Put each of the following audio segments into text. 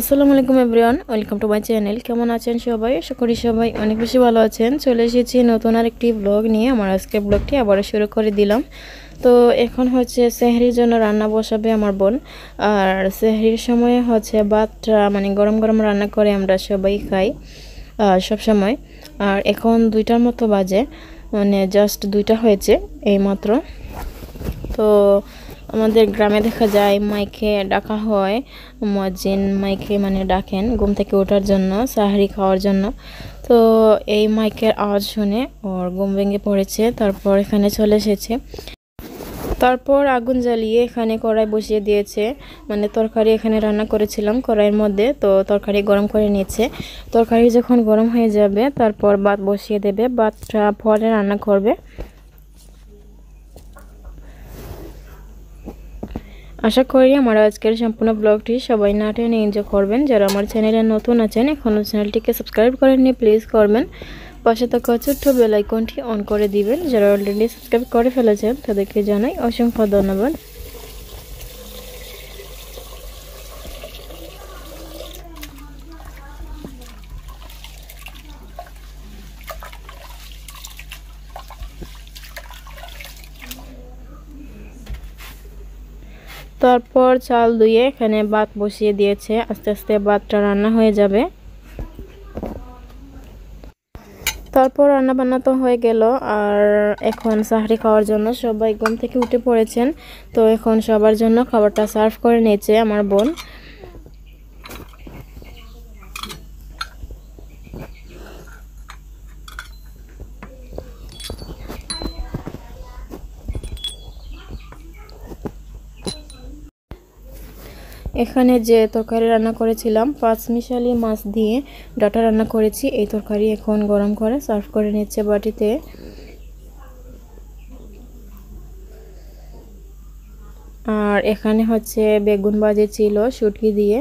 আসসালামু আলাইকুম everyone welcome to my channel কেমন আছেন সবাই আশা করি সবাই অনেক বেশি ভালো আছেন চলে এসেছি নতুন আর একটি ব্লগ নিয়ে আমার আজকের ব্লগটি আবার শুরু করে দিলাম তো এখন হচ্ছে সেহরির জন্য রান্না বসাবে আমার বোন আর সেহরির সময়ে হচ্ছে ভাতটা মানে গরম গরম রান্না করে আমরা সবাই খাই সব সময় আর এখন দুইটার মতো বাজে মানে জাস্ট দুইটা হয়েছে এই মাত্র তো আমাদের গ্রামে দেখা যায় মাইকে ডাকা হয় মজিন মাইকে মানে ডাকেন ঘুম থেকে ওঠার জন্য সাহারি খাওয়ার জন্য তো এই মাইকের আওয়াজ শুনে ওর ঘুম ভেঙে পড়েছে তারপর এখানে চলে এসেছে তারপর আগুন জ্বালিয়ে এখানে কড়াই বসিয়ে দিয়েছে মানে তরকারি এখানে রান্না করেছিলাম কড়াইয়ের মধ্যে তো তরকারি গরম করে নিয়েছে তরকারি যখন গরম হয়ে যাবে তারপর ভাত বসিয়ে দেবে ভাতটা পরে রান্না করবে আশা করি আমার আজকের সম্পূর্ণ ব্লগটি সবাই নাটে নিয়ে এনজয় করবেন যারা আমার চ্যানেলে নতুন আছেন এখনও চ্যানেলটিকে সাবস্ক্রাইব করেননি প্লিজ করবেন পাশে থাকা চতুর্থ বেলাইকনটি অন করে দিবেন যারা অলরেডি সাবস্ক্রাইব করে ফেলেছেন তাদেরকে জানাই অসংখ্য ধন্যবাদ তারপর চাল ধুয়ে এখানে ভাত বসিয়ে দিয়েছে আস্তে আস্তে ভাতটা রান্না হয়ে যাবে তারপর রান্না বান্না তো হয়ে গেল আর এখন সাহারি খাওয়ার জন্য সবাই ঘুম থেকে উঠে পড়েছেন তো এখন সবার জন্য খাবারটা সার্ভ করে নিয়েছে আমার বোন এখানে যে তরকারি রান্না করেছিলাম পাঁচ মিশালি মাছ দিয়ে ডাটা রান্না করেছি এই তরকারি এখন গরম করে সার্ভ করে নিচ্ছে বাটিতে আর এখানে হচ্ছে বেগুন বাজে ছিল সুটকি দিয়ে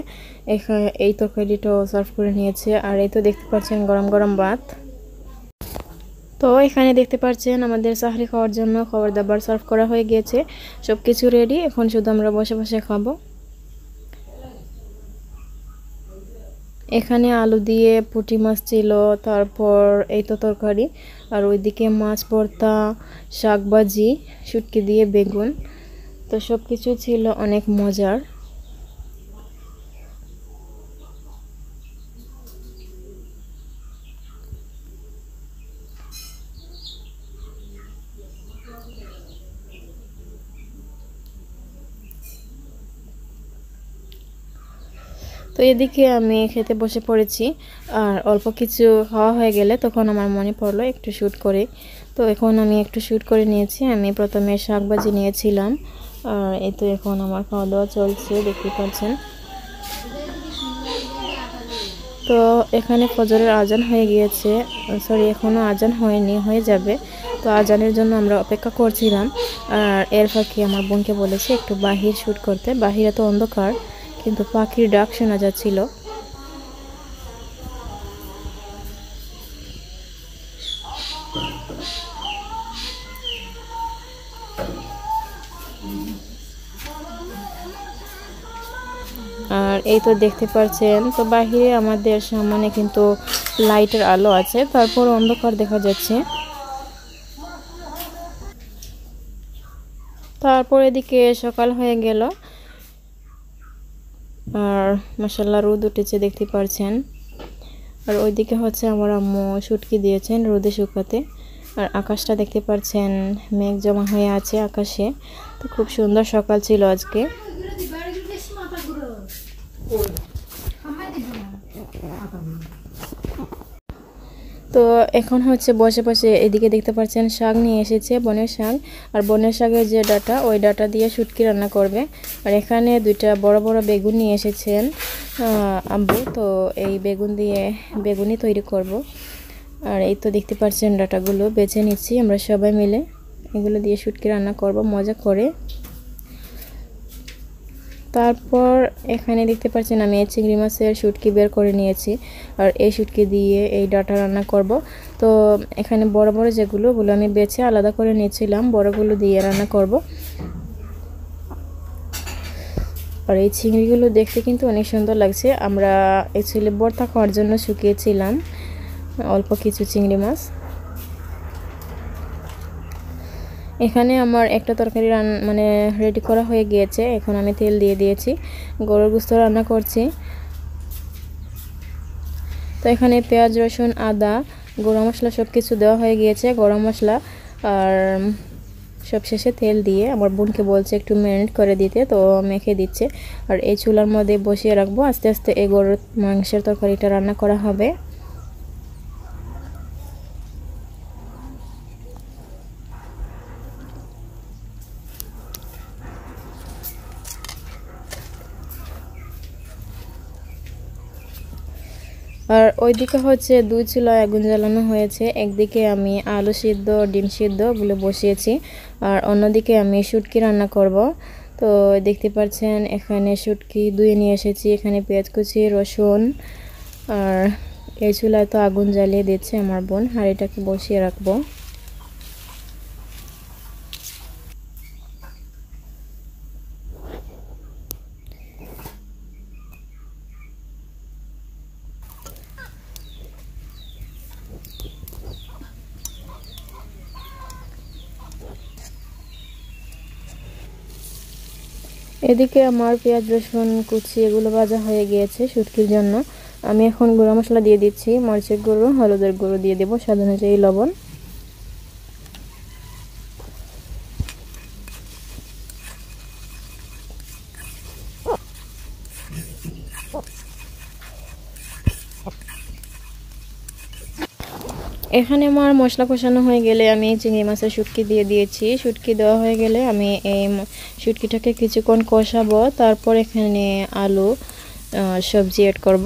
এখানে এই তরকারিটাও সার্ভ করে নিয়েছে আর এই তো দেখতে পাচ্ছেন গরম গরম ভাত তো এখানে দেখতে পাচ্ছেন আমাদের সাহরি খাওয়ার জন্য খাবার দাবার সার্ভ করা হয়ে গিয়েছে সব কিছু রেডি এখন শুধু আমরা বসে বসে খাবো এখানে আলু দিয়ে পুঁটি মাছ ছিল তারপর এই তো তরকারি আর ওইদিকে মাছ ভর্তা শাকবাজি শুটকি দিয়ে বেগুন তো সব কিছু ছিল অনেক মজার তো এদিকে আমি খেতে বসে পড়েছি আর অল্প কিছু হওয়া হয়ে গেলে তখন আমার মনে পড়লো একটু শ্যুট করে তো এখন আমি একটু শ্যুট করে নিয়েছি আমি প্রথমে শাক ভাজি নিয়েছিলাম আর এ তো এখন আমার খাওয়া দাওয়া চলছে দেখতে পাচ্ছেন তো এখানে ফজরের আজান হয়ে গিয়েছে সরি এখনও আজান হয়নি হয়ে যাবে তো আজানের জন্য আমরা অপেক্ষা করছিলাম আর এর ফাঁকি আমার বোনকে বলেছে একটু বাহির শ্যুট করতে বাহিরে তো অন্ধকার কিন্তু পাখির ডাক শোনা যাচ্ছিল আর এই তো দেখতে পাচ্ছেন তো বাহিরে আমাদের সামনে কিন্তু লাইটের আলো আছে তারপর অন্ধকার দেখা যাচ্ছে তারপর এদিকে সকাল হয়ে গেল আর মাসাল্লাহ রোদ উঠেছে দেখতে পারছেন আর ওইদিকে হচ্ছে আমার আম্মু শুটকি দিয়েছেন রোদে শুকাতে আর আকাশটা দেখতে পারছেন মেঘ জমা হয়ে আছে আকাশে তো খুব সুন্দর সকাল ছিল আজকে তো এখন হচ্ছে বসে বসে এদিকে দেখতে পাচ্ছেন শাক নিয়ে এসেছে বনের শাক আর বনের শাকের যে ডাটা ওই ডাটা দিয়ে শুটকি রান্না করবে আর এখানে দুইটা বড় বড় বেগুন নিয়ে এসেছেন আব্বু তো এই বেগুন দিয়ে বেগুনই তৈরি করব। আর এই তো দেখতে পাচ্ছেন ডাটাগুলো বেছে নিচ্ছি আমরা সবাই মিলে এগুলো দিয়ে সুটকি রান্না করব মজা করে তারপর এখানে দেখতে পাচ্ছেন আমি এই চিংড়ি মাছের শুটকি বের করে নিয়েছি আর এই শুটকি দিয়ে এই ডাটা রান্না করব তো এখানে বড় বড় যেগুলো ওগুলো আমি বেছে আলাদা করে নিয়েছিলাম বড়গুলো দিয়ে রান্না করব আর এই চিংড়িগুলো দেখতে কিন্তু অনেক সুন্দর লাগছে আমরা এই ছেলে বর্তা খাওয়ার জন্য শুকিয়েছিলাম অল্প কিছু চিংড়ি মাছ এখানে আমার একটা তরকারি রান মানে রেডি করা হয়ে গিয়েছে এখন আমি তেল দিয়ে দিয়েছি গরুর গুস্ত রান্না করছি তো এখানে পেঁয়াজ রসুন আদা গরম মশলা সব কিছু দেওয়া হয়ে গিয়েছে গরম মশলা আর সব শেষে তেল দিয়ে আমার বোনকে বলছে একটু ম্যারিনেট করে দিতে তো মেখে দিচ্ছে আর এই চুলার মধ্যে বসিয়ে রাখবো আস্তে আস্তে এই গরুর মাংসের তরকারিটা রান্না করা হবে আর ওইদিকে হচ্ছে দুই চুলো আগুন জ্বালানো হয়েছে একদিকে আমি আলু সিদ্ধ ডিম সিদ্ধ ওগুলো বসিয়েছি আর অন্যদিকে আমি শুটকি রান্না করব তো দেখতে পাচ্ছেন এখানে শুটকি ধুয়ে নিয়ে এসেছি এখানে পেঁয়াজ কুচি রসুন আর এই চুলায় তো আগুন জ্বালিয়ে দিচ্ছে আমার বোন হাঁড়িটাকে বসিয়ে রাখবো এদিকে আমার পেঁয়াজ রসুন কুচি এগুলো ভাজা হয়ে গিয়েছে শুটকির জন্য আমি এখন গুঁড়ো মশলা দিয়ে দিচ্ছি মরিচের গুঁড়ো হলুদের গুঁড়ো দিয়ে দেবো স্বাদ অনুযায়ী লবণ এখানে আমার মশলা কষানো হয়ে গেলে আমি চিংড়ি মাছের শুটকি দিয়ে দিয়েছি শুটকি দেওয়া হয়ে গেলে আমি এই শুটকিটাকে কিছুক্ষণ কষাবো তারপর এখানে আলু সবজি অ্যাড করব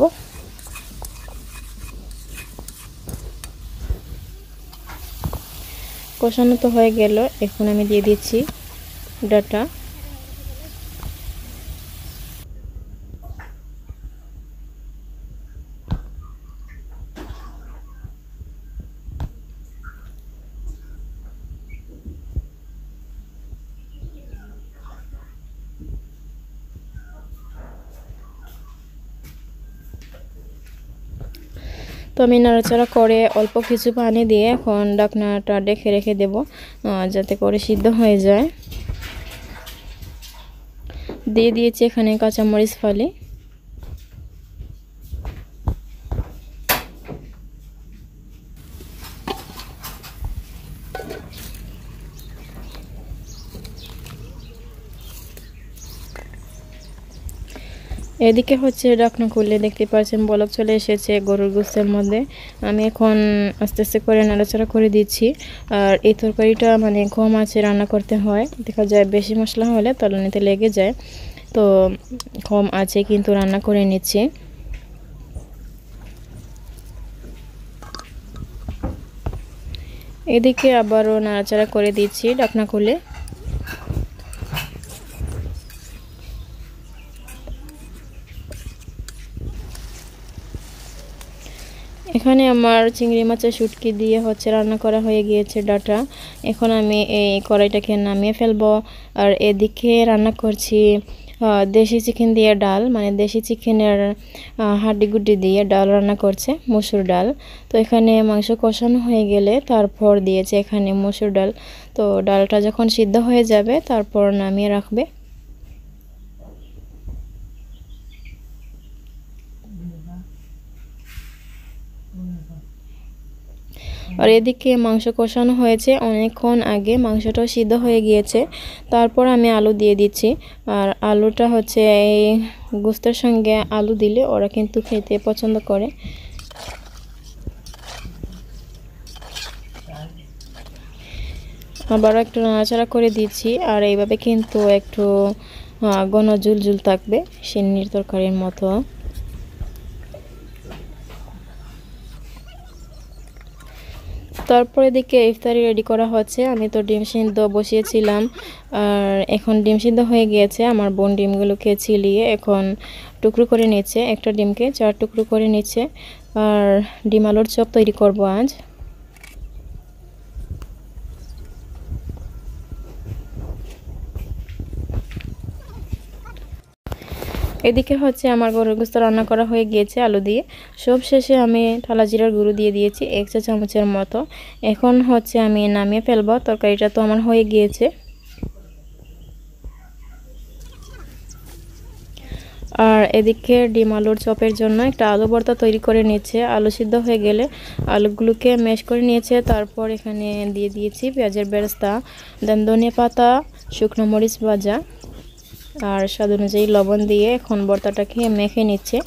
কষানো তো হয়ে গেল এখন আমি দিয়ে দিচ্ছি ডাটা তো আমি নাড়াচাড়া করে অল্প কিছু পানি দিয়ে এখন ডাকনাটা ডেকে রেখে দেব যাতে করে সিদ্ধ হয়ে যায় দিয়ে দিয়েছি এখানে কাঁচামরিচ ফলে এদিকে হচ্ছে ডাকনা খুললে দেখতে পাচ্ছেন বলক চলে এসেছে গরুর গোস্তের মধ্যে আমি এখন আস্তে আস্তে করে নাড়াচাড়া করে দিচ্ছি আর এই তরকারিটা মানে কম আছে রান্না করতে হয় দেখা যায় বেশি মশলা হলে তলানিতে লেগে যায় তো কম আছে কিন্তু রান্না করে নিচ্ছি এদিকে আবারও নাড়াচাড়া করে দিচ্ছি ডাকনা খুলে এখানে আমার চিংড়ি মাছের শুটকি দিয়ে হচ্ছে রান্না করা হয়ে গিয়েছে ডাটা এখন আমি এই কড়াইটাকে নামিয়ে ফেলবো আর এদিকে রান্না করছি দেশি চিকেন দিয়ে ডাল মানে দেশি চিকেনের হাড্ডিগুড্ডি দিয়ে ডাল রান্না করছে মসুর ডাল তো এখানে মাংস কষানো হয়ে গেলে তারপর দিয়েছে এখানে মসুর ডাল তো ডালটা যখন সিদ্ধ হয়ে যাবে তারপর নামিয়ে রাখবে আর এদিকে মাংস কষানো হয়েছে অনেকক্ষণ আগে মাংসটাও সিদ্ধ হয়ে গিয়েছে তারপর আমি আলু দিয়ে দিচ্ছি আর আলুটা হচ্ছে এই গোস্তের সঙ্গে আলু দিলে ওরা কিন্তু খেতে পছন্দ করে আবারও একটু নাড়াচাড়া করে দিচ্ছি আর এইভাবে কিন্তু একটু ঘন ঝুলঝুল থাকবে সিন্নির তরকারির মতো তারপরে দিকে ইফতারি রেডি করা হচ্ছে আমি তো ডিম সিদ্ধ বসিয়েছিলাম আর এখন ডিম সিদ্ধ হয়ে গিয়েছে আমার বোন ডিমগুলোকে ছিলিয়ে এখন টুকরো করে নিচ্ছে একটা ডিমকে চার টুকরো করে নিচ্ছে আর ডিম আলুর চপ তৈরি করব আজ এদিকে হচ্ছে আমার গরুর গোস্ত রান্না করা হয়ে গিয়েছে আলু দিয়ে সব শেষে আমি ঠালা জিরার গুঁড়ো দিয়ে দিয়েছি এক চা চামচের মতো এখন হচ্ছে আমি নামিয়ে ফেলবো তরকারিটা তো আমার হয়ে গিয়েছে আর এদিকে ডিম আলুর চপের জন্য একটা আলু ভর্তা তৈরি করে নিয়েছে আলু সিদ্ধ হয়ে গেলে আলুগুলোকে ম্যাশ করে নিয়েছে তারপর এখানে দিয়ে দিয়েছি পেঁয়াজের বেরস্তা দেন ধনে পাতা শুকনো মরিচ ভাজা আর স্বাদ অনুযায়ী লবণ দিয়ে এখন খেয়ে মেখে নিচ্ছে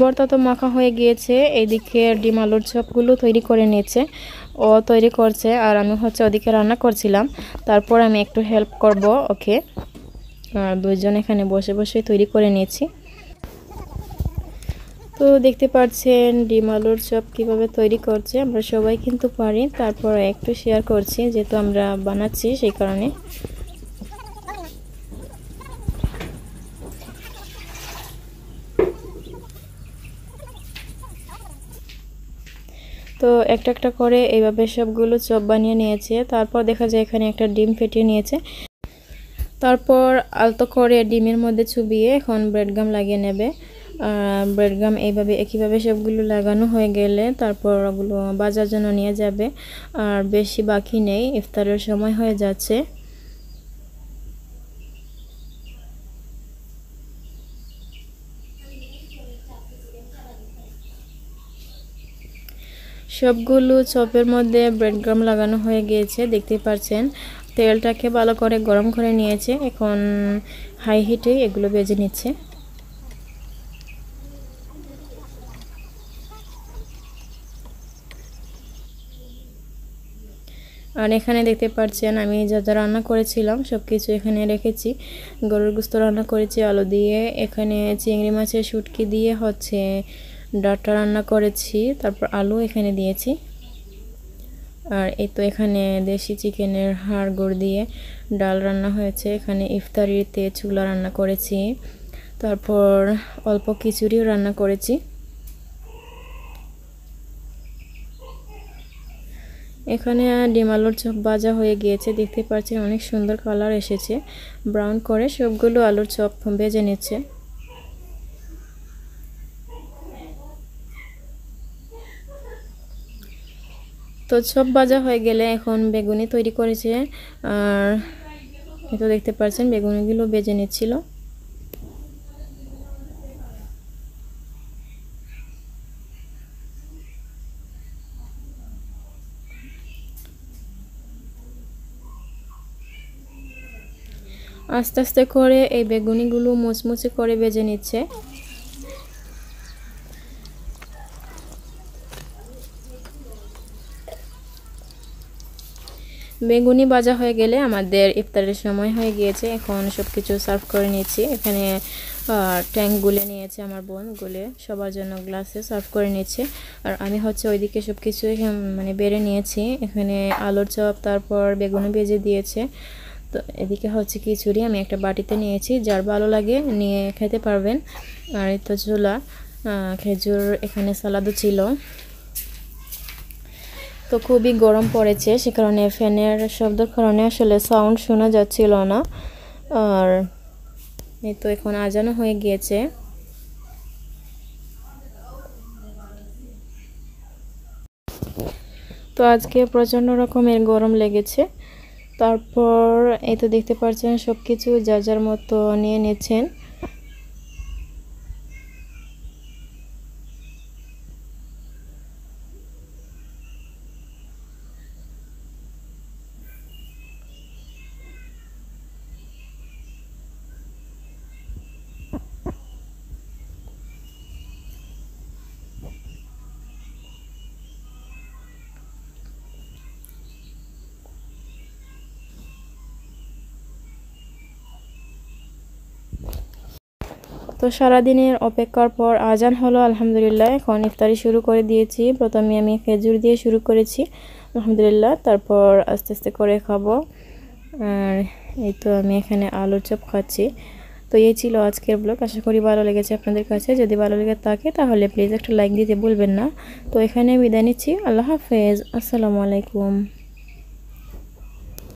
বর্তা তো মাখা হয়ে গিয়েছে এদিকে ডিম আলুর চপগুলো তৈরি করে নিয়েছে ও তৈরি করছে আর আমি হচ্ছে ওদিকে রান্না করছিলাম তারপর আমি একটু হেল্প করব ওকে দুজন এখানে বসে বসে তৈরি করে নিয়েছি তো দেখতে পাচ্ছেন ডিম আলুর চপ কীভাবে তৈরি করছে আমরা সবাই কিন্তু পারি তারপর একটু শেয়ার করছি যেহেতু আমরা বানাচ্ছি সেই কারণে তো একটা একটা করে এইভাবে সবগুলো চপ বানিয়ে নিয়েছে তারপর দেখা যায় এখানে একটা ডিম ফেটিয়ে নিয়েছে তারপর আলতো করে ডিমের মধ্যে চুবিয়ে এখন ব্রেড গাম লাগিয়ে নেবে ব্রেডগাম এইভাবে একইভাবে সবগুলো লাগানো হয়ে গেলে তারপর ওগুলো বাজার জন্য নিয়ে যাবে আর বেশি বাকি নেই ইফতারের সময় হয়ে যাচ্ছে সবগুলো চপের মধ্যে ব্রেডগ্রাম লাগানো হয়ে গিয়েছে দেখতে পাচ্ছেন তেলটাকে ভালো করে গরম করে নিয়েছে এখন হাই হিটে এগুলো বেজে নিচ্ছে আর এখানে দেখতে পাচ্ছেন আমি যা যা রান্না করেছিলাম সব কিছু এখানে রেখেছি গরুর গুস্ত রান্না করেছি আলু দিয়ে এখানে চিংড়ি মাছের শুটকি দিয়ে হচ্ছে ডাটা রান্না করেছি তারপর আলু এখানে দিয়েছি আর এই তো এখানে দেশি চিকেনের হাড় গুড় দিয়ে ডাল রান্না হয়েছে এখানে ইফতারিতে চুলা রান্না করেছি তারপর অল্প খিচুড়িও রান্না করেছি এখানে ডিম আলুর চপ ভাজা হয়ে গিয়েছে দেখতে পাচ্ছেন অনেক সুন্দর কালার এসেছে ব্রাউন করে সবগুলো আলুর চপ ভেজে নিচ্ছে তো চপ ভাজা হয়ে গেলে এখন বেগুনি তৈরি করেছে আর এতো দেখতে পাচ্ছেন বেগুনিগুলো বেজে নিচ্ছিল আস্তে আস্তে করে এই বেগুনিগুলো মুচমুচে করে বেজে নিচ্ছে বেগুনি বাজা হয়ে গেলে আমাদের ইফতারের সময় হয়ে গিয়েছে এখন সব কিছু সার্ভ করে নিয়েছি এখানে ট্যাঙ্ক গুলে নিয়েছে আমার বোন গুলে সবার জন্য গ্লাসে সার্ভ করে নিয়েছে আর আমি হচ্ছে ওইদিকে সব কিছু মানে বেড়ে নিয়েছি এখানে আলুর চপ তারপর বেগুনি বেজে দিয়েছে তো এদিকে হচ্ছে খিচুড়ি আমি একটা বাটিতে নিয়েছি যার ভালো লাগে নিয়ে খেতে পারবেন আর এই তো চুলা খেজুর এখানে সালাদও ছিল তো খুবই গরম পড়েছে সে কারণে ফ্যানের শব্দের কারণে আসলে সাউন্ড শোনা যাচ্ছিল না আর এই তো এখন আজানো হয়ে গিয়েছে তো আজকে প্রচণ্ড রকমের গরম লেগেছে তারপর এই তো দেখতে পাচ্ছেন সব কিছু যার যার মতো নিয়ে নিচ্ছেন তো সারাদিনের অপেক্ষার পর আজান হলো আলহামদুলিল্লাহ এখন ইফতারি শুরু করে দিয়েছি প্রথমে আমি খেজুর দিয়ে শুরু করেছি আলহামদুলিল্লাহ তারপর আস্তে আস্তে করে খাবো আর এই তো আমি এখানে আলুর চপ খাচ্ছি তো এই ছিল আজকের ব্লগ আশা করি ভালো লেগেছে আপনাদের কাছে যদি ভালো লেগে থাকে তাহলে প্লিজ একটা লাইক দিতে ভুলবেন না তো এখানে বিদায় নিচ্ছি আল্লাহ হাফেজ আসসালামু আলাইকুম